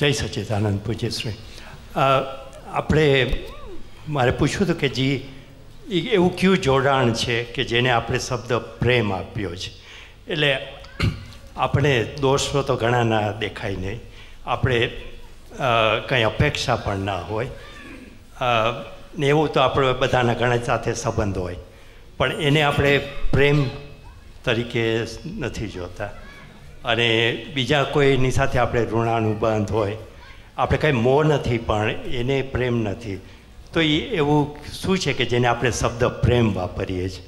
જય સચિદાનંદ શ્રી આપણે મારે પૂછવું હતું કે જી એવું કયું જોડાણ છે કે જેને આપણે શબ્દ પ્રેમ આપ્યો છે એટલે આપણે દોષો તો ઘણા ના દેખાય નહીં આપણે કંઈ અપેક્ષા પણ ના હોય ને એવું તો આપણે બધાના ઘણા સાથે સંબંધ હોય પણ એને આપણે પ્રેમ તરીકે નથી જોતા અને બીજા કોઈની સાથે આપણે ઋણાનું બંધ હોય આપણે કંઈ મો નથી પણ એને પ્રેમ નથી તો એ એવું શું છે કે જેને આપણે શબ્દ પ્રેમ વાપરીએ છીએ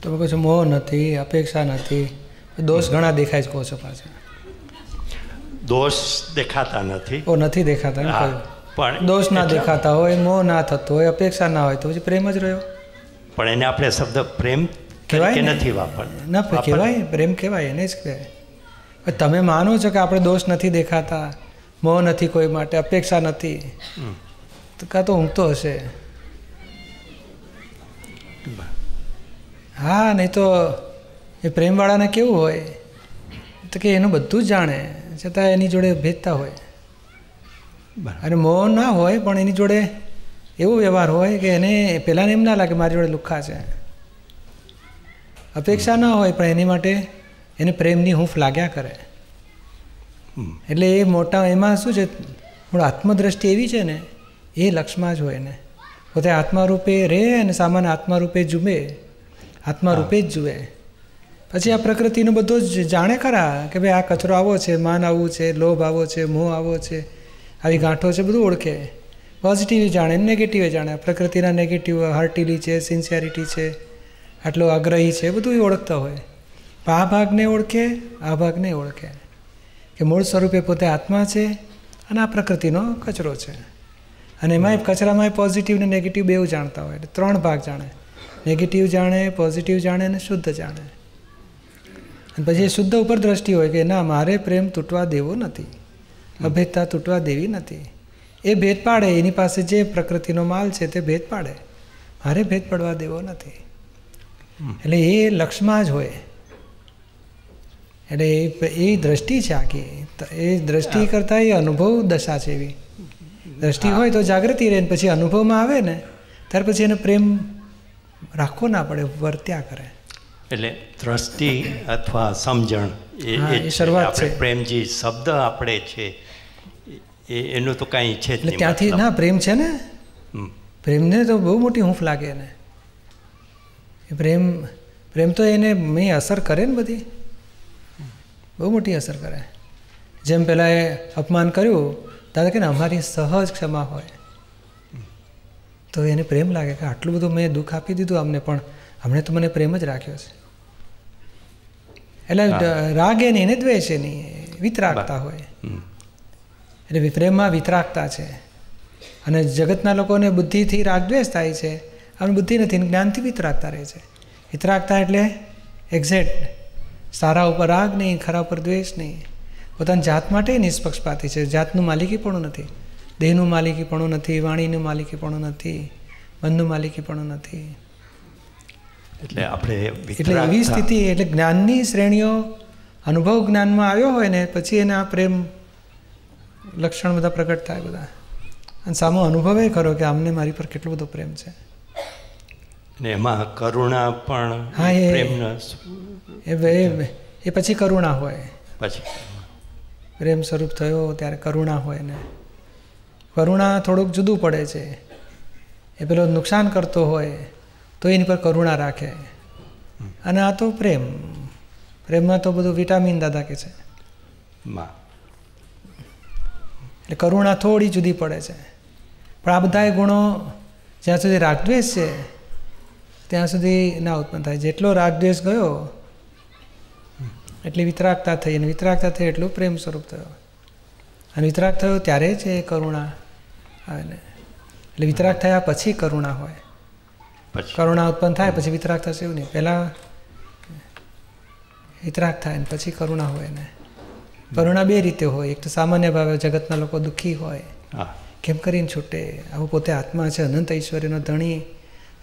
તો પછી મોહ નથી અપેક્ષા નથી દોષ ઘણા દેખાય છે કહો છો પાછા દોષ દેખાતા નથી ઓ નથી દેખાતા પણ દોષ ના દેખાતા હોય મોહ ના થતો હોય અપેક્ષા ના હોય તો પછી પ્રેમ જ રહ્યો પણ એને આપણે શબ્દ પ્રેમ કહેવાય નથી વાપરતા કહેવાય પ્રેમ કહેવાય એને જ કહેવાય તમે માનો છો કે આપણે દોષ નથી દેખાતા મોહ નથી કોઈ માટે અપેક્ષા નથી તો કાં તો ઊંઘતો હશે હા નહીં તો એ પ્રેમવાળાને કેવું હોય તો કે એનું બધું જ જાણે છતાં એની જોડે ભેજતા હોય અને મોહ ના હોય પણ એની જોડે એવો વ્યવહાર હોય કે એને પહેલાંને એમ ના લાગે મારી જોડે લુખ્ખા છે અપેક્ષા ન હોય પણ એની માટે એને પ્રેમની હૂંફ લાગ્યા કરે એટલે એ મોટા એમાં શું છે પણ આત્મદ્રષ્ટિ એવી છે ને એ લક્ષમાં જ હોય ને પોતે આત્મારૂપે રહે અને સામાન્ય આત્મારૂપે જુમે આત્મારૂપે જ જુએ પછી આ પ્રકૃતિનું બધું જ જાણે ખરા કે ભાઈ આ કચરો આવો છે માન આવું છે લોભ આવો છે મોહ આવો છે આવી ગાંઠો છે બધું ઓળખે પોઝિટિવ જાણે નેગેટિવે જાણે પ્રકૃતિના નેગેટિવ હર્ટિલી છે સિન્સિયરિટી છે આટલો આગ્રહી છે બધું એ ઓળખતા હોય પણ આ ભાગને ઓળખે આ ભાગને ઓળખે કે મૂળ સ્વરૂપે પોતે આત્મા છે અને આ પ્રકૃતિનો કચરો છે અને એમાંય કચરામાં પોઝિટિવ ને નેગેટિવ બેઉ જાણતા હોય એટલે ત્રણ ભાગ જાણે નેગેટિવ જાણે પોઝિટિવ જાણે અને શુદ્ધ જાણે અને પછી શુદ્ધ ઉપર દ્રષ્ટિ હોય કે ના મારે પ્રેમ તૂટવા દેવો નથી અભેદતા તૂટવા દેવી નથી એ ભેદ પાડે એની પાસે જે પ્રકૃતિનો માલ છે તે ભેદ પાડે મારે ભેદ પડવા દેવો નથી એટલે એ લક્ષમાં જ હોય એટલે એ દ્રષ્ટિ છે આખી એ દ્રષ્ટિ કરતાં એ અનુભવ દશા છે એવી દ્રષ્ટિ હોય તો જાગૃતિ રહે ને પછી અનુભવમાં આવે ને ત્યાર પછી એને પ્રેમ રાખવો ના પડે વર્ત્યા કરે એટલે દ્રષ્ટિ અથવા સમજણ એ શરૂઆત છે પ્રેમજી શબ્દ આપણે છે એ એનું તો કાંઈ છે ત્યાંથી ના પ્રેમ છે ને પ્રેમને તો બહુ મોટી હૂંફ લાગે એને પ્રેમ પ્રેમ તો એને મેં અસર કરે ને બધી બહુ મોટી અસર કરે જેમ પહેલાં એ અપમાન કર્યું ત્યારે કે અમારી સહજ ક્ષમા હોય તો એને પ્રેમ લાગે કે આટલું બધું મેં દુઃખ આપી દીધું અમને પણ હમણે તો મને પ્રેમ જ રાખ્યો છે એટલે રાગ એ નહીં એને દ્વેષ એ નહીં વિતરાગતા હોય એટલે પ્રેમમાં વિતરાગતા છે અને જગતના લોકોને બુદ્ધિથી રાગ દ્વેષ થાય છે આપણે બુદ્ધિ નથી જ્ઞાનથી વિતરાગતા રહે છે વિતરાગતા એટલે એક્ઝેક્ટ સારા ઉપર રાગ નહીં ખરા ઉપર દ્વેષ નહીં પોતાની જાત માટે નિષ્પક્ષપાતી છે જાતનું માલિકીપણું નથી દેહનું માલિકીપણું નથી વાણીનું માલિકીપણું નથી મનનું માલિકીપણું નથી એટલે આપણે એટલે એવી સ્થિતિ એટલે જ્ઞાનની શ્રેણીઓ અનુભવ જ્ઞાનમાં આવ્યો હોય ને પછી એને આ પ્રેમ લક્ષણ બધા પ્રગટ થાય બધા અને સામો અનુભવે ખરો કે આમને મારી પર કેટલો બધો પ્રેમ છે ને એમાં કરુણા પણ હા એ પ્રેમ એ પછી કરુણા હોય પછી પ્રેમ સ્વરૂપ થયો ત્યારે કરુણા હોય ને કરુણા થોડુંક જુદું પડે છે એ પેલો નુકસાન કરતો હોય તો એની પર કરુણા રાખે અને આ તો પ્રેમ પ્રેમમાં તો બધું વિટામિન દાદા કે છે એટલે કરુણા થોડી જુદી પડે છે પણ આ બધાએ ગુણો જ્યાં સુધી રાગદ્વેષ છે ત્યાં સુધી ના ઉત્પન્ન થાય જેટલો રાગદ્વેષ ગયો એટલી વિતરાગતા થઈ અને વિતરાગતા થઈ એટલું પ્રેમ સ્વરૂપ થયો અને વિતરાગ થયો ત્યારે જ એ કરુણા આવે ને એટલે વિતરાગ થયા પછી કરુણા હોય કરુણા ઉત્પન્ન થાય પછી વિતરાગ થશે એવું નહીં પહેલાં વિતરાગ થાય ને પછી કરુણા હોય ને કરુણા બે રીતે હોય એક તો સામાન્ય ભાવે જગતના લોકો દુઃખી હોય કેમ કરીને છૂટે આવું પોતે આત્મા છે અનંત ઈશ્વરીનો ધણી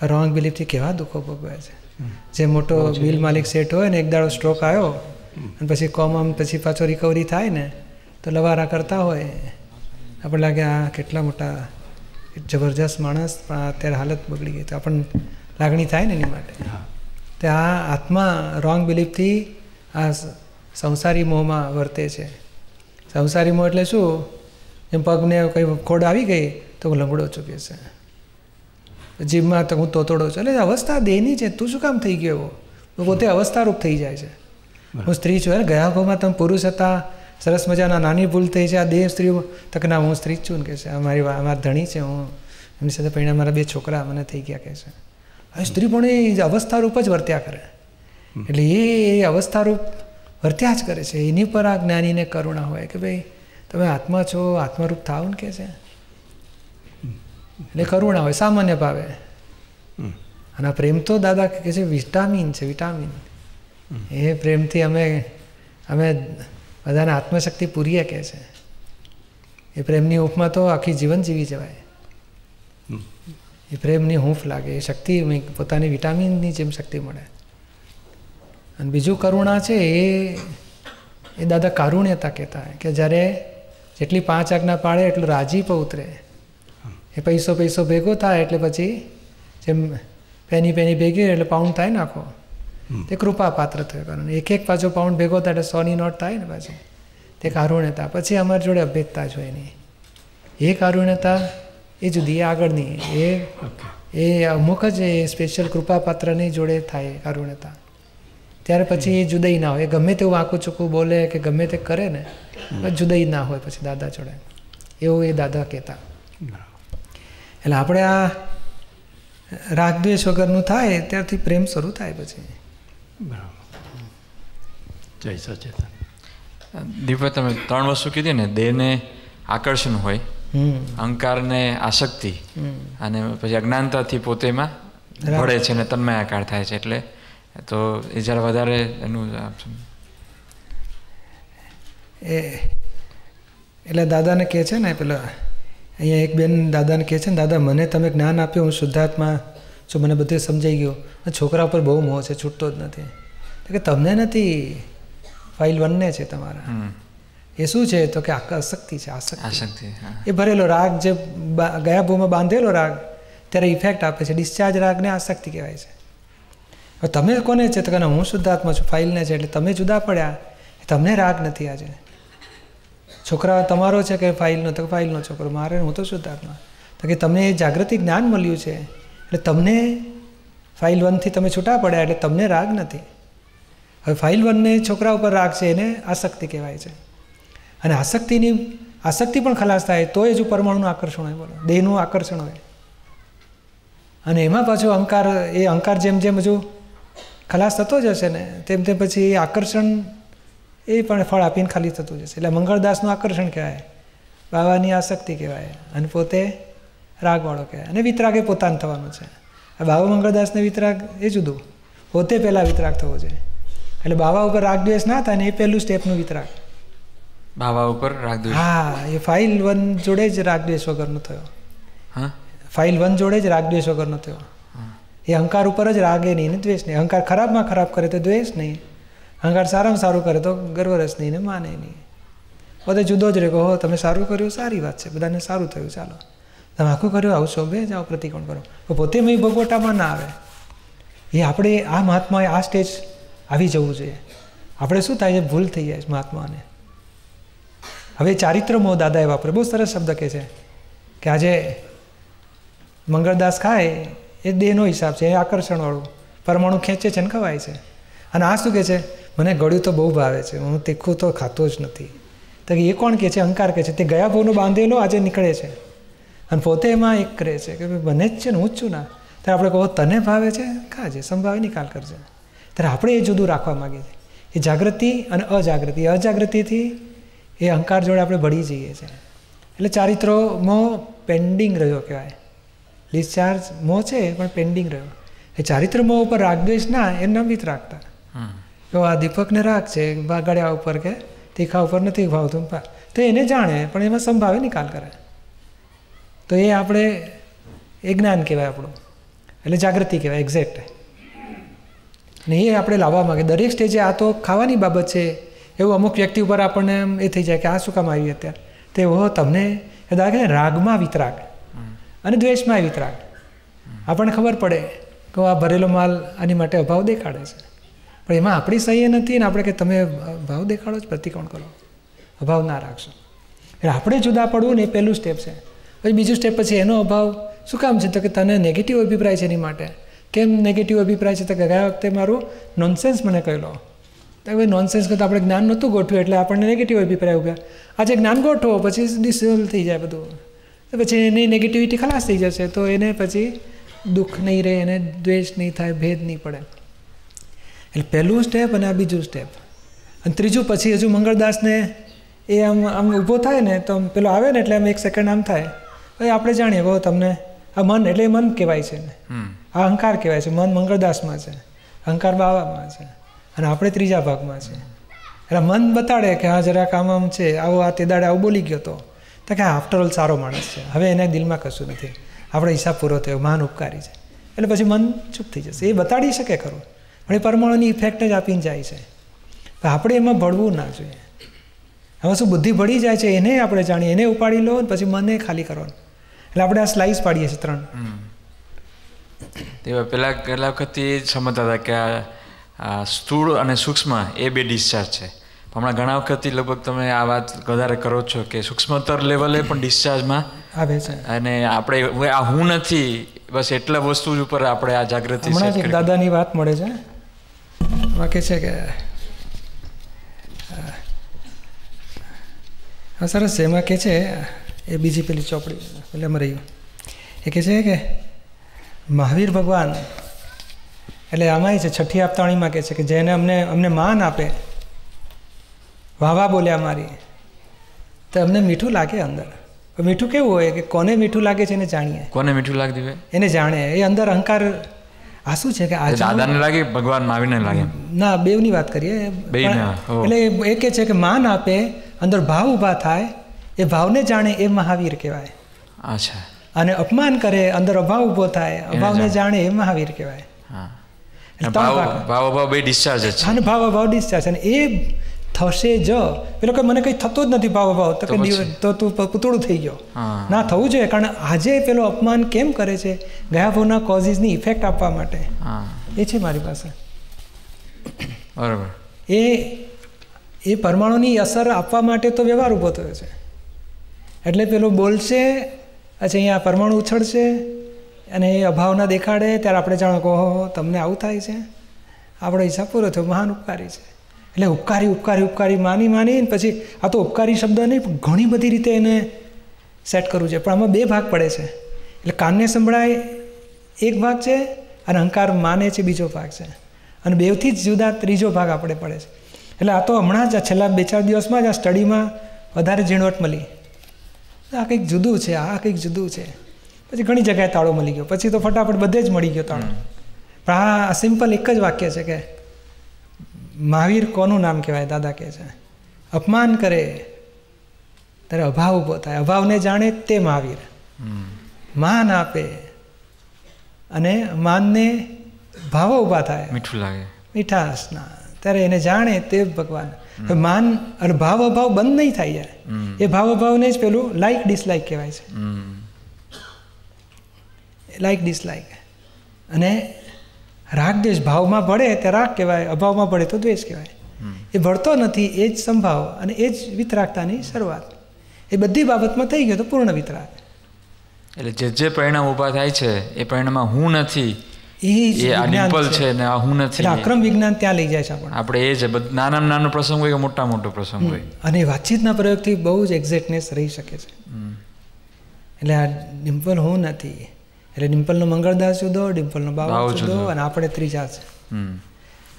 રોંગ બિલીફથી કેવા દુઃખો ભોગવે છે જે મોટો બિલ માલિક સેટ હોય ને એક દાડો સ્ટ્રોક આવ્યો અને પછી કોમામ પછી પાછો રિકવરી થાય ને તો લવારા કરતા હોય આપણે લાગે આ કેટલા મોટા જબરજસ્ત માણસ પણ અત્યારે હાલત બગડી ગઈ તો આપણને લાગણી થાય ને એની માટે તે આ આત્મા રોંગ બિલીફથી આ સંસારી મોહમાં વર્તે છે સંસારી મોહ એટલે શું એમ પગને કંઈ ખોડ આવી ગઈ તો હું લંગડો ચૂકે છે જીભમાં તો હું તોતોડો છું એટલે અવસ્થા દેહની છે તું શું કામ થઈ ગયો એવો તો પોતે અવસ્થારૂપ થઈ જાય છે હું સ્ત્રી છું એટલે ગયા ભાવમાં તમે પુરુષ હતા સરસ મજાના નાની ભૂલ થઈ છે આ દેહ સ્ત્રીઓ તક ના હું સ્ત્રી છું ને કે છે અમારી અમારા ધણી છે હું એમની સાથે પરિણામ મારા બે છોકરા મને થઈ ગયા કે છે હવે સ્ત્રી પણ એ અવસ્થારૂપ જ વર્ત્યા કરે એટલે એ એ અવસ્થારૂપ વર્ત્યા જ કરે છે એની પર આ જ્ઞાનીને કરુણા હોય કે ભાઈ તમે આત્મા છો આત્મરૂપ થાવ ને કે છે એટલે કરુણા હોય સામાન્ય ભાવે અને પ્રેમ તો દાદા કે છે વિટામિન છે વિટામિન એ પ્રેમથી અમે અમે બધાને આત્મશક્તિ પૂરીએ કહે છે એ પ્રેમની ઊંફમાં તો આખી જીવન જીવી જવાય એ પ્રેમની હૂંફ લાગે એ શક્તિ પોતાની વિટામિનની જેમ શક્તિ મળે અને બીજું કરુણા છે એ એ દાદા કારુણ્યતા કહેતા કે જ્યારે જેટલી પાંચ આજ્ઞા પાડે એટલું રાજીપ ઉતરે એ પૈસો પૈસો ભેગો થાય એટલે પછી જેમ પેની પેની ભેગી એટલે પાઉન્ડ થાય ને આખો તે કૃપા પાત્ર થયો કારણ એક એક પાછો પાઉન્ડ ભેગો થાય એટલે સોની નોટ થાય ને પાછી તે કારુણ્યતા પછી અમારી જોડે અભેદતા જોઈએ એની એ કારુણ્યતા એ જુદી એ આગળની એ એ અમુક જ એ સ્પેશિયલ કૃપાપાત્રની જોડે થાય કારુણ્યતા ત્યારે પછી એ જુદાઈ ના હોય એ ગમે તેવું આંકું ચૂકું બોલે કે ગમે તે કરે ને જુદાઈ ના હોય પછી દાદા જોડે એવું એ દાદા કહેતા બરાબર એટલે આપણે આ રાગદ્વેષ વગરનું થાય ત્યારથી પ્રેમ શરૂ થાય પછી બરાબર જય સચેતન દીપક તમે ત્રણ વસ્તુ કીધી ને દેહને આકર્ષણ હોય અહંકારને આસક્તિ અને પછી અજ્ઞાનતાથી પોતેમાં ભળે છે ને તન્મયાકાર થાય છે એટલે તો એ જ્યારે વધારે એનું એ એટલે દાદાને કહે છે ને પેલા અહીંયા એક બેન દાદાને કહે છે ને દાદા મને તમે જ્ઞાન આપ્યું હું શુદ્ધાત્મા છું મને બધું સમજાઈ ગયું છોકરા પર બહુ મોહ છે છૂટતો જ નથી કે તમને નથી ફાઇલ વનને છે તમારા એ શું છે તો કે આસક્તિ છે આસક્તિ એ ભરેલો રાગ જે ગયા ભૂમાં બાંધેલો રાગ ત્યારે ઇફેક્ટ આપે છે ડિસ્ચાર્જ રાગને આશક્તિ કહેવાય છે તમે કોને છે તો કે હું શુદ્ધાત્મા છું ફાઇલને છે એટલે તમે જુદા પડ્યા તમને રાગ નથી આજે છોકરા તમારો છે કે ફાઇલનો તો ફાઇલનો છોકરો મારે હું તો શુદ્ધાત્મા તો કે તમને જાગૃતિ જ્ઞાન મળ્યું છે એટલે તમને ફાઇલ વનથી તમે છૂટા પડ્યા એટલે તમને રાગ નથી હવે ફાઇલ વનને છોકરા ઉપર રાગ છે એને આસક્તિ કહેવાય છે અને આસક્તિની આસક્તિ પણ ખલાસ થાય તો જ પરમાણુનું આકર્ષણ હોય બોલો દેહનું આકર્ષણ હોય અને એમાં પાછો અહંકાર એ અહંકાર જેમ જેમ હજુ ખલાસ થતો જશે ને તેમ તેમ પછી આકર્ષણ એ પણ ફળ આપીને ખાલી થતું જશે એટલે મંગળદાસનું આકર્ષણ કહેવાય બાવાની આસક્તિ કહેવાય અને પોતે રાગવાળો કહેવાય અને વિતરાગ એ પોતાનું થવાનું છે આ બાવા મંગળદાસને વિતરાગ એ જુદું પોતે પહેલાં વિતરાગ થવો જોઈએ એટલે બાવા ઉપર રાગદ્વેષ ના થાય ને એ પહેલું સ્ટેપનું વિતરાગ બાવા ઉપર રાગદ્વેષ હા એ ફાઇલ વન જોડે જ રાગદ્વેષ વગરનો થયો હા ફાઇલ વન જોડે જ રાગદ્વેષ વગરનો થયો એ અહંકાર ઉપર જ રાગે નહીં ને દ્વેષ નહીં અહંકાર ખરાબમાં ખરાબ કરે તો દ્વેષ નહીં અહંકાર સારામાં સારું કરે તો ગર્વ રસ નહીં ને માને નહીં બધે જુદો જ રહે હો તમે સારું કર્યું સારી વાત છે બધાને સારું થયું ચાલો તમે આખું કર્યું આવું શોભે જાઓ પ્રતિકોણ કરો પોતે મય ભગવટામાં ના આવે એ આપણે આ મહાત્માએ આ સ્ટેજ આવી જવું જોઈએ આપણે શું થાય છે ભૂલ થઈ જાય મહાત્માને હવે ચારિત્રમો દાદાએ વાપરે બહુ સરસ શબ્દ કહે છે કે આજે મંગળદાસ ખાય એ દેહનો હિસાબ છે એ આકર્ષણવાળું પરમાણુ ખેંચે છે ને ખવાય છે અને આ શું કહે છે મને ગળ્યું તો બહુ ભાવે છે હું તીખું તો ખાતો જ નથી તો એ કોણ કહે છે અહંકાર કહે છે તે ગયા ભાવનો બાંધેલો આજે નીકળે છે અને પોતે એમાં એક કરે છે કે ભાઈ મને જ છે ને હું જ છું ના ત્યારે આપણે કહો તને ભાવે છે ખાજે સંભાવે નિકાલ કરજે ત્યારે આપણે એ જુદું રાખવા માગીએ છીએ એ જાગૃતિ અને અજાગૃતિ અજાગૃતિથી એ અહંકાર જોડે આપણે ભળી જઈએ છીએ એટલે ચારિત્રોમાં પેન્ડિંગ રહ્યો કહેવાય ડિસ્ચાર્જ મોં છે પણ પેન્ડિંગ રહ્યો એ ચારિત્ર મો ઉપર રાગદ્વેષ ના એ નમિત રાખતા તો આ દીપકને રાગ છે બાગડ્યા ઉપર કે તીખા ઉપર નથી ભાવતું તો એને જાણે પણ એમાં સંભાવે નિકાલ કરે તો એ આપણે એ જ્ઞાન કહેવાય આપણું એટલે જાગૃતિ કહેવાય એક્ઝેક્ટ ને એ આપણે લાવવા માંગે દરેક સ્ટેજે આ તો ખાવાની બાબત છે એવું અમુક વ્યક્તિ ઉપર આપણને એમ એ થઈ જાય કે આ શું કામ આવ્યું અત્યારે તે હો તમને દાખલા કે રાગમાં વિતરાગ અને દ્વેષમાં વિતરાગ આપણને ખબર પડે કે આ ભરેલો માલ આની માટે અભાવ દેખાડે છે પણ એમાં આપણી સહી નથી ને આપણે કે તમે ભાવ દેખાડો જ પ્રતિકોણ કરો અભાવ ના રાખશો એટલે આપણે જુદા પડવું ને એ પહેલું સ્ટેપ છે પછી બીજું સ્ટેપ પછી એનો અભાવ શું કામ છે તો કે તને નેગેટિવ અભિપ્રાય છે એની માટે કેમ નેગેટિવ અભિપ્રાય છે તો કે ગયા વખતે મારું નોનસેન્સ મને કહેલો તો હવે નોનસેન્સ કરતાં આપણે જ્ઞાન નહોતું ગોઠવ્યું એટલે આપણને નેગેટિવ અભિપ્રાય ઉભ્યા આજે જ્ઞાન ગોઠવો પછી ડિસોલ્વ થઈ જાય બધું તો પછી એની નેગેટિવિટી ખલાસ થઈ જશે તો એને પછી દુઃખ નહીં રહે એને દ્વેષ નહીં થાય ભેદ નહીં પડે એટલે પહેલું સ્ટેપ અને આ બીજું સ્ટેપ અને ત્રીજું પછી હજુ મંગળદાસને એ આમ આમ ઊભો થાય ને તો પેલો આવે ને એટલે આમ એક સેકન્ડ આમ થાય એ આપણે જાણીએ કહો તમને આ મન એટલે મન કહેવાય છે ને આ અહંકાર કહેવાય છે મન મંગળદાસમાં છે અહંકાર બાવામાં છે અને આપણે ત્રીજા ભાગમાં છે એટલે મન બતાડે કે હા જરાક આમ આમ છે આવો આ તે દાડે આવું બોલી ગયો હતો તો કે આફ્ટર ઓલ સારો માણસ છે હવે એને દિલમાં કશું નથી આપણે હિસાબ પૂરો થયો માન ઉપકારી છે એટલે પછી મન ચૂપ થઈ જશે એ બતાડી શકે ખરું પણ એ પરમાણુની ઇફેક્ટ જ આપીને જાય છે તો આપણે એમાં ભળવું ના જોઈએ હવે શું બુદ્ધિ ભળી જાય છે એને આપણે જાણીએ એને ઉપાડી લો પછી મને ખાલી કરવાનું એટલે આપણે આ સ્લાઇસ પાડીએ છીએ ત્રણ તે પેલા પહેલા વખત એ સમજતા હતા કે આ સ્થૂળ અને સૂક્ષ્મ એ બે ડિસ્ચાર્જ છે હમણાં ઘણા વખતથી લગભગ તમે આ વાત વધારે કરો છો કે સૂક્ષ્મતર લેવલે પણ ડિસ્ચાર્જમાં આવે છે અને આપણે આ હું નથી બસ એટલા વસ્તુ ઉપર આપણે આ જાગૃતિ દાદાની વાત મળે છે એમાં કહે છે કે હા સરસ છે એમાં કહે છે એ બીજી પેલી ચોપડી પેલે એમાં રહ્યું એ કહે છે કે મહાવીર ભગવાન એટલે આમાંય છે છઠ્ઠી આપતાણીમાં કહે છે કે જેને અમને અમને માન આપે વાહવા બોલ્યા મારી તો અમને મીઠું લાગે અંદર મીઠું કેવું હોય કે કોને મીઠું લાગે છે એને જાણીએ કોને મીઠું લાગતું હોય એને જાણે એ અંદર અહંકાર આ શું છે કે આ દાદાને લાગે ભગવાન મહાવીરને લાગે ના બેવની વાત કરીએ એટલે એ કે છે કે માન આપે અંદર ભાવ ઊભા થાય એ ભાવને જાણે એ મહાવીર કહેવાય અચ્છા અને અપમાન કરે અંદર અભાવ ઊભો થાય અભાવને જાણે એ મહાવીર કહેવાય ભાવ ભાવ ભાવ ડિસ્ચાર્જ છે અને ભાવ ભાવ ડિસ્ચાર્જ અને એ થશે જ એ લોકો મને કંઈ થતું જ નથી ભાવ ભાવ તો કે તો તું પૂતળું થઈ ગયો ના થવું જોઈએ કારણ આજે પેલો અપમાન કેમ કરે છે ગયા ભાવના કોઝિસની ઇફેક્ટ આપવા માટે એ છે મારી પાસે બરાબર એ એ પરમાણુની અસર આપવા માટે તો વ્યવહાર ઊભો થયો છે એટલે પેલો બોલશે અચ્છા અહીંયા પરમાણુ ઉછળશે અને એ અભાવના દેખાડે ત્યારે આપણે જાણો કહો તમને આવું થાય છે આપણો હિસાબ પૂરો થયો મહાન ઉપકારી છે એટલે ઉપકારી ઉપકારી ઉપકારી માની માની પછી આ તો ઉપકારી શબ્દ નહીં પણ ઘણી બધી રીતે એને સેટ કરવું છે પણ આમાં બે ભાગ પડે છે એટલે કાનને સંભળાય એક ભાગ છે અને અહંકાર માને છે બીજો ભાગ છે અને બેવથી જ જુદા ત્રીજો ભાગ આપણે પડે છે એટલે આ તો હમણાં જ આ છેલ્લા બે ચાર દિવસમાં જ આ સ્ટડીમાં વધારે ઝીણવટ મળી આ કંઈક જુદું છે આ કંઈક જુદું છે પછી ઘણી જગ્યાએ તાળો મળી ગયો પછી તો ફટાફટ બધે જ મળી ગયો તાળો પણ આ સિમ્પલ એક જ વાક્ય છે કે મહાવીર કોનું નામ કહેવાય દાદા કહે છે અપમાન કરે ત્યારે અભાવ ઊભો થાય અભાવને જાણે તે મહાવીર માન આપે અને માનને ભાવો ઊભા થાય મીઠું લાગે મીઠાસના ત્યારે એને જાણે તે ભગવાન માન અને ભાવ અભાવ બંધ નહીં થાય યાર એ ભાવ અભાવને જ પેલું લાઈક ડિસલાઇક કહેવાય છે લાઈક ડિસલાઇક અને રાગ દ્વેષ ભાવમાં ભળે તે રાગ કહેવાય અભાવમાં ભળે તો દ્વેષ કહેવાય એ ભળતો નથી એ જ સંભાવ અને એ જ વિતરાગતાની શરૂઆત એ બધી બાબતમાં થઈ ગયો તો પૂર્ણ વિતરાગ એટલે જે જે પરિણામ ઊભા થાય છે એ પરિણામમાં હું નથી એ આ ડિમ્પલ છે ને આ હું નથી આક્રમ વિજ્ઞાન ત્યાં લઈ જાય છે આપણે આપણે એ છે નાનામાં નાનો પ્રસંગ હોય કે મોટા મોટો પ્રસંગ હોય અને વાતચીતના પ્રયોગથી બહુ જ એક્ઝેક્ટનેસ રહી શકે છે એટલે આ નિમ્પલ હું નથી એટલે ડિમ્પલનો મંગળદાસ જુદો ડિમ્પલનો બાવો જુદો અને આપણે ત્રીજા છે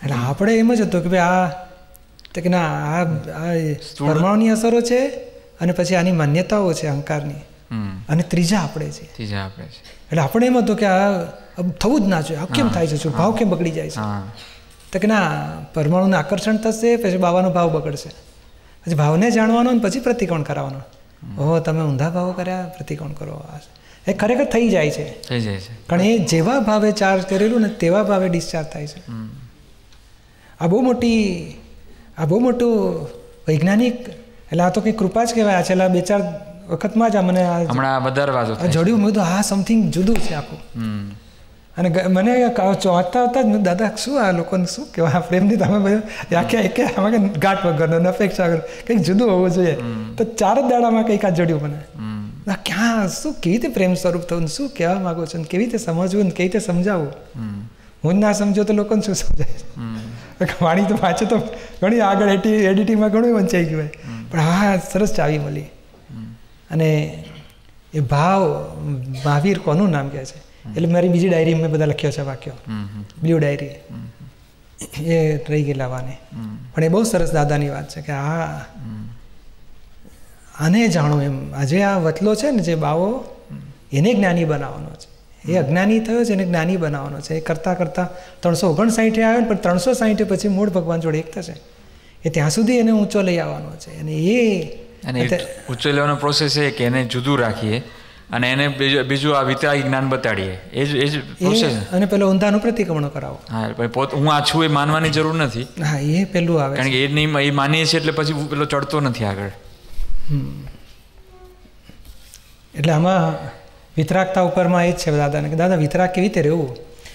એટલે આપણે એમ જ હતો કે ભાઈ આ તો કે ના આ આ પરમાણુની અસરો છે અને પછી આની માન્યતાઓ છે અહંકારની અને ત્રીજા આપણે છે ત્રીજા આપણે છે એટલે આપણે એમ હતું કે આ થવું જ ના જોઈએ આ કેમ થાય છે ભાવ કેમ બગડી જાય છે તો કે ના પરમાણુનું આકર્ષણ થશે પછી બાવાનો ભાવ બગડશે પછી ભાવને જાણવાનો અને પછી પ્રતિકોણ કરાવવાનો ઓહો તમે ઊંધા ભાવો કર્યા પ્રતિકોણ કરો આ એ ખરેખર થઈ જાય છે થઈ જાય છે કારણ એ જેવા ભાવે ચાર્જ કરેલું ને તેવા ભાવે ડિસ્ચાર્જ થાય છે આ બહુ મોટી આ બહુ મોટું વૈજ્ઞાનિક એટલે આ તો કંઈ કૃપા જ કહેવાય આ બે ચાર વખતમાં જ મને હમણાં વધારવા જોડ્યું મેં તો આ સમથિંગ જુદું છે આખું અને મને ચોંચતા હતા જ દાદા શું આ લોકોને શું કહેવાય પ્રેમની તમે આખે એક આમાં ગાંઠ વગરનો અપેક્ષા વગર કંઈક જુદું હોવું જોઈએ તો ચાર જ દાડામાં કંઈક આ જોડ્યું મને આ ક્યાં શું કેવી રીતે પ્રેમ સ્વરૂપ થવું શું કહેવા માગો છો કેવી રીતે સમજવું ને કેવી રીતે સમજાવું હું ના સમજો તો લોકોને શું સમજાય વાણી તો પાછો તો ઘણી આગળ એટી એડિટિંગમાં ઘણું વંચાઈ ગયું હોય પણ હા સરસ ચાવી મળી અને એ ભાવ મહાવીર કોનું નામ કહે છે એટલે મારી બીજી ડાયરી મેં બધા લખ્યો છે વાક્યો બ્લ્યુ ડાયરી એ રહી ગયેલા વાને પણ એ બહુ સરસ દાદાની વાત છે કે આ આને જાણો એમ આજે આ વતલો છે ને જે બાવો એને જ્ઞાની બનાવવાનો છે એ અજ્ઞાની થયો છે એને જ્ઞાની બનાવવાનો છે એ કરતાં કરતાં ત્રણસો ઓગણસાઠે આવ્યો ને પણ ત્રણસો સાહીઠે પછી મૂળ ભગવાન જોડે એક થશે એ ત્યાં સુધી એને ઊંચો લઈ આવવાનો છે અને એ અને ઊંચો લેવાનો પ્રોસેસ એ કે એને જુદું રાખીએ અને એને બીજું આ વિતરાગી જ્ઞાન બતાડીએ એ જ એ જ પ્રોસેસ અને પેલો ઊંધાનું પ્રતિક્રમણ કરાવો હા પોત હું આ છું એ માનવાની જરૂર નથી હા એ પેલું આવે કારણ કે એ નહીં એ માનીએ છીએ એટલે પછી પેલો ચડતો નથી આગળ એટલે આમાં વિતરાકતા ઉપરમાં એ જ છે દાદાને કે દાદા વિતરાક કેવી રીતે રહેવું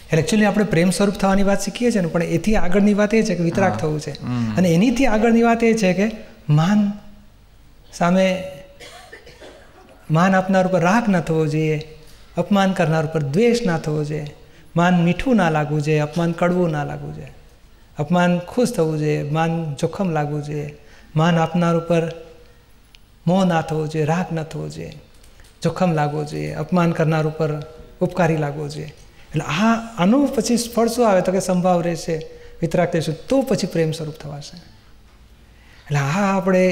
એટલે એકચ્યુઅલી આપણે પ્રેમ સ્વરૂપ થવાની વાત શીખીએ છીએ પણ એથી આગળની વાત એ છે કે વિતરાક થવું છે અને એનીથી આગળની વાત એ છે કે માન સામે માન આપનાર ઉપર રાગ ના થવો જોઈએ અપમાન કરનાર ઉપર દ્વેષ ના થવો જોઈએ માન મીઠું ના લાગવું જોઈએ અપમાન કડવું ના લાગવું જોઈએ અપમાન ખુશ થવું જોઈએ માન જોખમ લાગવું જોઈએ માન આપનાર ઉપર મોહ ના થવો જોઈએ રાગ ન થવો જોઈએ જોખમ લાગવો જોઈએ અપમાન કરનાર ઉપર ઉપકારી લાગવો જોઈએ એટલે આ આનું પછી સ્ફળ શું આવે તો કે સંભાવ રહેશે વિતરાગ થઈશું તો પછી પ્રેમ સ્વરૂપ થવાશે એટલે આ આપણે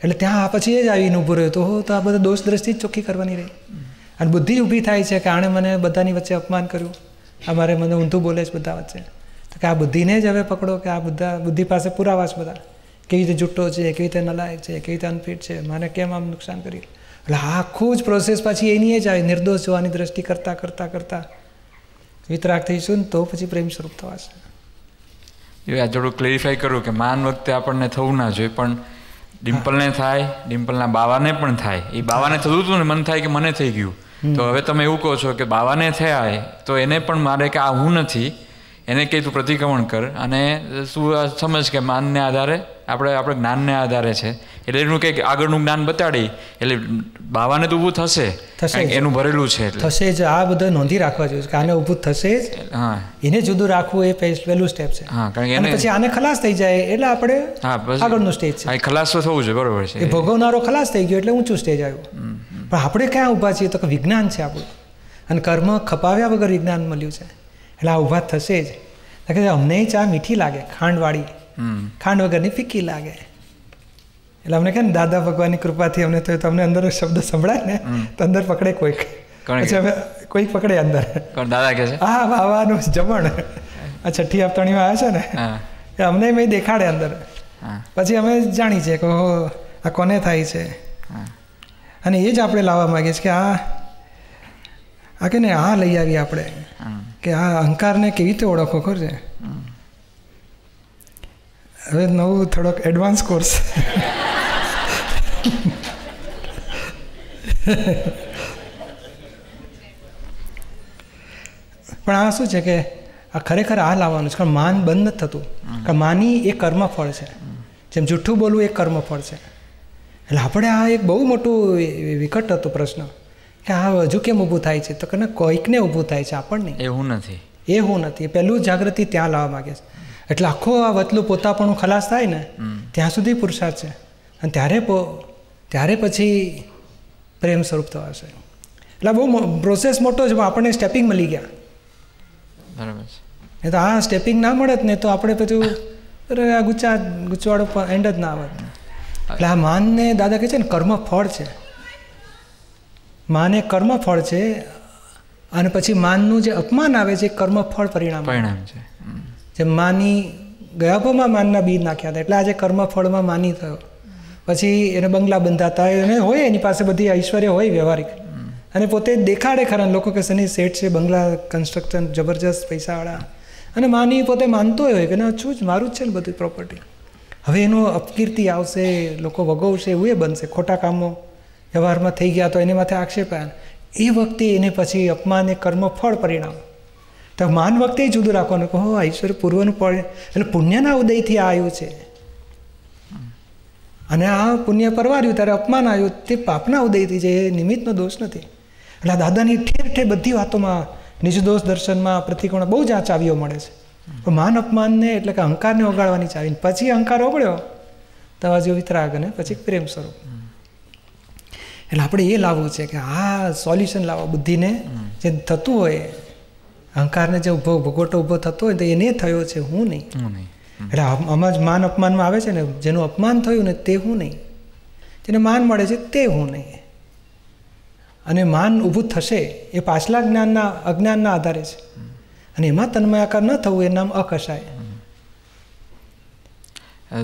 એટલે ત્યાં આ પછી એ જ આવીને ઊભું રહ્યું તો હો તો આ બધા દોષ દ્રષ્ટિ જ ચોખ્ખી કરવાની રહી અને બુદ્ધિ ઊભી થાય છે કે આણે મને બધાની વચ્ચે અપમાન કર્યું અમારે મને ઊંધું બોલે છે બધા વચ્ચે તો કે આ બુદ્ધિને જ હવે પકડો કે આ બધા બુદ્ધિ પાસે પુરાવા છે બધા કેવી રીતે જૂઠો છે કેવી રીતે નલાયક છે કેવી રીતે અનફિટ છે મને કેમ આમ નુકસાન કર્યું એટલે આખું જ પ્રોસેસ પાછી એની એ જ આવે નિર્દોષ જોવાની દ્રષ્ટિ કરતાં કરતાં કરતાં વિતરાગ થઈશું ને તો પછી પ્રેમ સ્વરૂપ થવાશે એ આ થોડું ક્લેરિફાય કરું કે માન વખતે આપણને થવું ના જોઈએ પણ ડિમ્પલને થાય ડિમ્પલના બાવાને પણ થાય એ બાવાને થતું હતું ને મને થાય કે મને થઈ ગયું તો હવે તમે એવું કહો છો કે બાવાને થયા તો એને પણ મારે કે આ હું નથી એને કહે તું પ્રતિક્રમણ કર અને શું સમજ કે માનને આધારે આપણે આપણે જ્ઞાનને આધારે છે એટલે એનું કંઈક આગળનું જ્ઞાન બતાડી એટલે બાવાને તો ઊભું થશે એનું ભરેલું છે થશે જ આ બધા નોંધી રાખવા જોઈએ કે આને ઊભું થશે જ હા એને જુદું રાખવું એ પહેલું સ્ટેપ છે હા કારણ કે એને પછી આને ખલાસ થઈ જાય એટલે આપણે હા આગળનું સ્ટેજ છે ખલાસ તો થવું જોઈએ બરોબર છે એ ભોગવનારો ખલાસ થઈ ગયો એટલે ઊંચું સ્ટેજ આવ્યું પણ આપણે ક્યાં ઊભા છીએ તો કે વિજ્ઞાન છે આપણું અને કર્મ ખપાવ્યા વગર વિજ્ઞાન મળ્યું છે એટલે આ ઊભા થશે જ કે અમને ચા મીઠી લાગે ખાંડવાળી ખાંડ વગરની ફીકી લાગે એટલે અમને કે દાદા ભગવાનની કૃપાથી અમને થયું તમને અંદર શબ્દ સંભળાય ને તો અંદર પકડે કોઈક કોઈક પકડે અંદર દાદા કે છે હા બાવાનું જમણ આ છઠ્ઠી આપતાણીમાં આવે છે ને એ અમને મેં દેખાડે અંદર પછી અમે જાણી છે કે આ કોને થાય છે અને એ જ આપણે લાવવા માગીએ છીએ કે આ આ કે ને આ લઈ આવીએ આપણે કે આ અહંકારને કેવી રીતે ઓળખો કરજે હવે નવું થોડોક એડવાન્સ કોર્સ પણ આ શું છે કે આ ખરેખર આ લાવવાનું છે કારણ માન બંધ નથી થતું કારણ માની એ કર્મફળ છે જેમ જૂઠું બોલવું એ કર્મફળ છે એટલે આપણે આ એક બહુ મોટું વિકટ હતો પ્રશ્ન કે હા હજુ કેમ ઊભું થાય છે તો કે કોઈકને ઊભું થાય છે આપણને એ હું નથી એ હું નથી પહેલું જાગૃતિ ત્યાં લાવવા માગે છે એટલે આખો આ વતલું પોતાપણું ખલાસ થાય ને ત્યાં સુધી પુરુષાર્થ છે અને ત્યારે ત્યારે પછી પ્રેમ સ્વરૂપ થવાશે એટલે બહુ પ્રોસેસ મોટો છે આપણને સ્ટેપિંગ મળી ગયા બરાબર છે નહીં તો આ સ્ટેપિંગ ના મળત ને તો આપણે બધું આ ગુચા ગુચવાડો એન્ડ જ ના આવત એટલે આ માનને દાદા કહે છે ને કર્મ ફળ છે માને કર્મફળ છે અને પછી માનનું જે અપમાન આવે છે કર્મફળ પરિણામ પરિણામ છે જે માની ગયા ભાવમાં માનના બીજ નાખ્યા હતા એટલે આજે કર્મફળમાં માની થયો પછી એને બંગલા બંધાતા એને હોય એની પાસે બધી ઐશ્વર્ય હોય વ્યવહારિક અને પોતે દેખાડે ખરા લોકો કે સની શેઠ છે બંગલા કન્સ્ટ્રક્શન જબરજસ્ત પૈસાવાળા અને માની પોતે માનતો હોય કે ના છું જ મારું જ છે ને બધી પ્રોપર્ટી હવે એનો અપકીર્તિ આવશે લોકો વગોવશે એવું એ બનશે ખોટા કામો વ્યવહારમાં થઈ ગયા તો એને માથે આક્ષેપ આવ્યા એ વખતે એને પછી અપમાન એ કર્મ ફળ પરિણામ તો માન વખતે જુદું રાખવાનું કહો ઈશ્વર પૂર્વનું ફળ એટલે પુણ્યના ઉદયથી આ આવ્યું છે અને આ પુણ્ય પરવાર્યું ત્યારે અપમાન આવ્યું તે પાપના ઉદયથી જે નિમિત્તનો દોષ નથી એટલે દાદાની ઠેર ઠેર બધી વાતોમાં નિજદોષ દર્શનમાં પ્રતિકોણ બહુ જ આ ચાવીઓ મળે છે પણ માન અપમાનને એટલે કે અહંકારને ઓગાળવાની ચાવી પછી અહંકાર ઓગળ્યો તવા જેવી વિતરાગ અને પછી પ્રેમ સ્વરૂપ એટલે આપણે એ લાવવું છે કે આ સોલ્યુશન લાવવા બુદ્ધિને જે થતું હોય અહંકારને જે ઉભો ભોગવટો ઊભો થતો હોય તો એને થયો છે હું નહીં એટલે આમાં જ માન અપમાનમાં આવે છે ને જેનું અપમાન થયું ને તે હું નહીં જેને માન મળે છે તે હું નહીં અને માન ઊભું થશે એ પાછલા જ્ઞાનના અજ્ઞાનના આધારે છે અને એમાં તન્મયાકાર ન થવું એનામ નામ અકશાય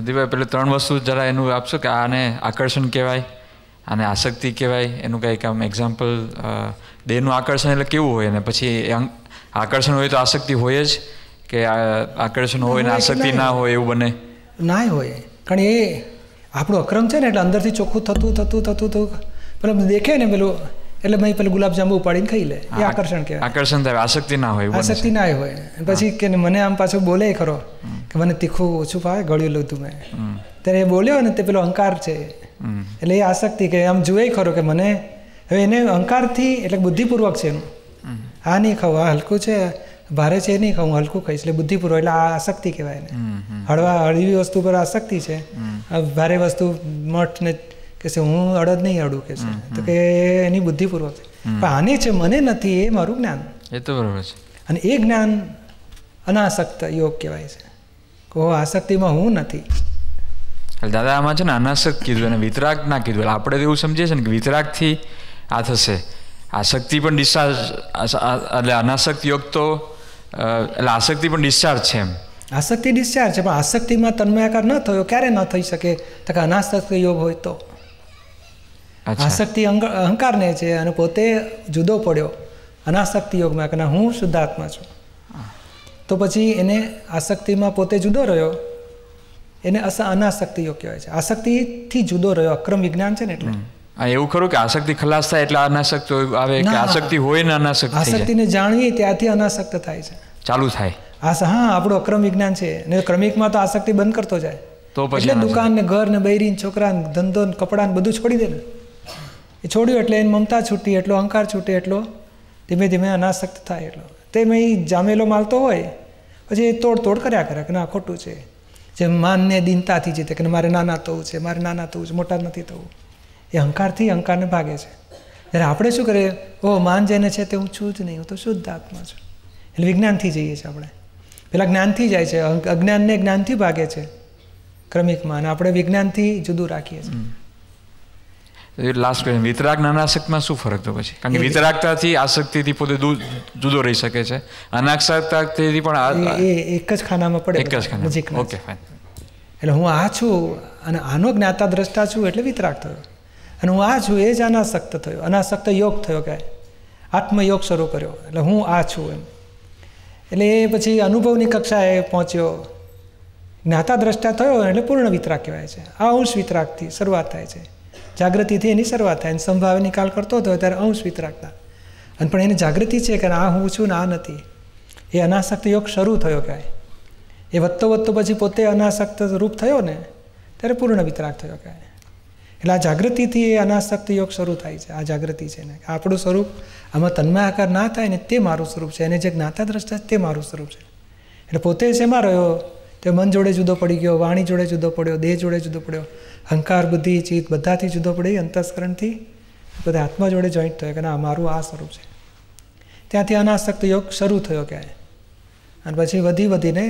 દીભાઈ પેલું ત્રણ વસ્તુ જરા એનું આપશો કે આને આકર્ષણ કહેવાય અને આસક્તિ કહેવાય એનું કંઈક આમ એક્ઝામ્પલ દેહનું આકર્ષણ એટલે કેવું હોય ને પછી આકર્ષણ હોય તો આસક્તિ હોય જ કે આકર્ષણ હોય ને આસક્તિ ના હોય એવું બને ના હોય કારણ એ આપણો અક્રમ છે ને એટલે અંદરથી ચોખ્ખું થતું થતું થતું થતું પેલું દેખે ને પેલું એટલે મેં પેલું ગુલાબજાંબુ ઉપાડીને ખાઈ લે એ આકર્ષણ કે આકર્ષણ થાય આસક્તિ ના હોય આસક્તિ ના હોય પછી કે મને આમ પાછું બોલે ખરો કે મને તીખું ઓછું ભાવે ગળ્યું લીધું મેં ત્યારે એ બોલ્યો ને તે પેલો અહંકાર છે એટલે એ આસક્તિ કે આમ જુએ ખરો કે મને હવે એને અંકારથી એટલે બુદ્ધિપૂર્વક છે એનું આ નહીં ખાવું આ હલકું છે ભારે છે નહીં ખાવું હલકું ખાઈશ એટલે બુદ્ધિપૂર્વક એટલે આ આસક્તિ કહેવાય એને હળવા હળવી વસ્તુ પર આસક્તિ છે ભારે વસ્તુ મઠ ને કે છે હું અડદ નહીં અડું કે છે તો કે એની બુદ્ધિપૂર્વક પણ આને છે મને નથી એ મારું જ્ઞાન એ તો બરાબર છે અને એ જ્ઞાન અનાસક્ત યોગ કહેવાય છે કહો આસક્તિમાં હું નથી એટલે દાદા આમાં છે ને અનાસક્ત કીધું અને વિતરાક ના કીધું એટલે આપણે એવું સમજીએ છીએ ને કે વિતરાગથી આ થશે આસક્તિ પણ ડિસ્ચાર્જ એટલે અનાસક્ત યોગ તો એટલે આસક્તિ પણ ડિસ્ચાર્જ છે એમ આસક્તિ ડિસ્ચાર્જ છે પણ આસક્તિમાં તન્મયાકાર ન થયો ક્યારે ન થઈ શકે તો કે અનાસક્ત યોગ હોય તો આસક્તિ અહંકારને છે અને પોતે જુદો પડ્યો અનાશક્તિ યોગમાં કે હું શુદ્ધાત્મા છું તો પછી એને આસક્તિમાં પોતે જુદો રહ્યો એને અનાશક્તિઓ કહેવાય છે આસક્તિથી જુદો રહ્યો અક્રમ વિજ્ઞાન છે ને એટલે આ એવું ખરું કે આસક્તિ ખલાસ થાય એટલે અનાસક્ત આવે કે આસક્તિ હોય ને અનાસક્ત આસક્તિને જાણીએ ત્યાંથી અનાસક્ત થાય છે ચાલુ થાય આ હા આપણું અક્રમ વિજ્ઞાન છે ને ક્રમિકમાં તો આસક્તિ બંધ કરતો જાય તો પછી દુકાન ને ઘર ને બૈરી ને છોકરા ને ધંધો ને કપડાં ને બધું છોડી દે ને એ છોડ્યું એટલે એની મમતા છૂટી એટલો અહંકાર છૂટે એટલો ધીમે ધીમે અનાસક્ત થાય એટલો તે મેં જામેલો માલતો હોય પછી એ તોડ તોડ કર્યા કરે કે ના ખોટું છે જેમ માનને દિનતાથી જીતે કે મારે નાના થવું છે મારે નાના થવું છે મોટા નથી થવું એ અહંકારથી અહંકારને ભાગે છે જ્યારે આપણે શું કરીએ ઓ માન જેને છે તે હું છું જ નહીં હું તો શુદ્ધ આત્મા છું એટલે વિજ્ઞાનથી જઈએ છીએ આપણે પહેલાં જ્ઞાનથી જાય છે અજ્ઞાનને જ્ઞાનથી ભાગે છે ક્રમિકમાં અને આપણે વિજ્ઞાનથી જુદું રાખીએ છીએ લાસ્ટ ક્વેશ્ચન વિતરાગ નાનાસક્તમાં શું ફરક તો પછી કારણ કે વિતરાગતાથી આસક્તિથી પોતે જુદો રહી શકે છે અનાસક્તતાથી પણ એક જ ખાનામાં પડે એક જ ખાના ઓકે ફાઇન એટલે હું આ છું અને આનો જ્ઞાતા દ્રષ્ટા છું એટલે વિતરાગ થયો અને હું આ છું એ જ અનાસક્ત થયો અનાસક્ત યોગ થયો કે આત્મયોગ શરૂ કર્યો એટલે હું આ છું એમ એટલે એ પછી અનુભવની કક્ષાએ પહોંચ્યો જ્ઞાતા દ્રષ્ટા થયો એટલે પૂર્ણ વિતરાગ કહેવાય છે આ અંશ વિતરાગથી શરૂઆત થાય છે જાગૃતિથી એની શરૂઆત થાય અને સંભાવે નિકાલ કરતો હતો ત્યારે અંશવિત રાખતા અને પણ એની જાગૃતિ છે કે આ હું છું ને આ નથી એ અનાસક્ત યોગ શરૂ થયો કહેવાય એ વધતો વધતો પછી પોતે અનાસક્ત રૂપ થયો ને ત્યારે પૂર્ણ વિતરાક થયો કહેવાય એટલે આ જાગૃતિથી એ અનાસક્ત યોગ શરૂ થાય છે આ જાગૃતિ છે ને આપણું સ્વરૂપ આમાં તન્મય આકાર ના થાય ને તે મારું સ્વરૂપ છે એને જે જ્ઞાતા દ્રષ્ટા તે મારું સ્વરૂપ છે એટલે પોતે જેમાં રહ્યો તે મન જોડે જુદો પડી ગયો વાણી જોડે જુદો પડ્યો દેહ જોડે જુદો પડ્યો અહંકાર બુદ્ધિ ચિત્ત બધાથી જુદો પડી અંતસ્કરણથી બધા આત્મા જોડે જોઈન્ટ થયો કે ના મારું આ સ્વરૂપ છે ત્યાંથી અનાસક્ત યોગ શરૂ થયો ક્યાંય અને પછી વધી વધીને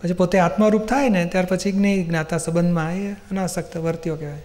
પછી પોતે આત્મારૂપ થાય ને ત્યાર પછી જ્ઞેય જ્ઞાતા સંબંધમાં એ અનાસક્ત વર્ત્યો કહેવાય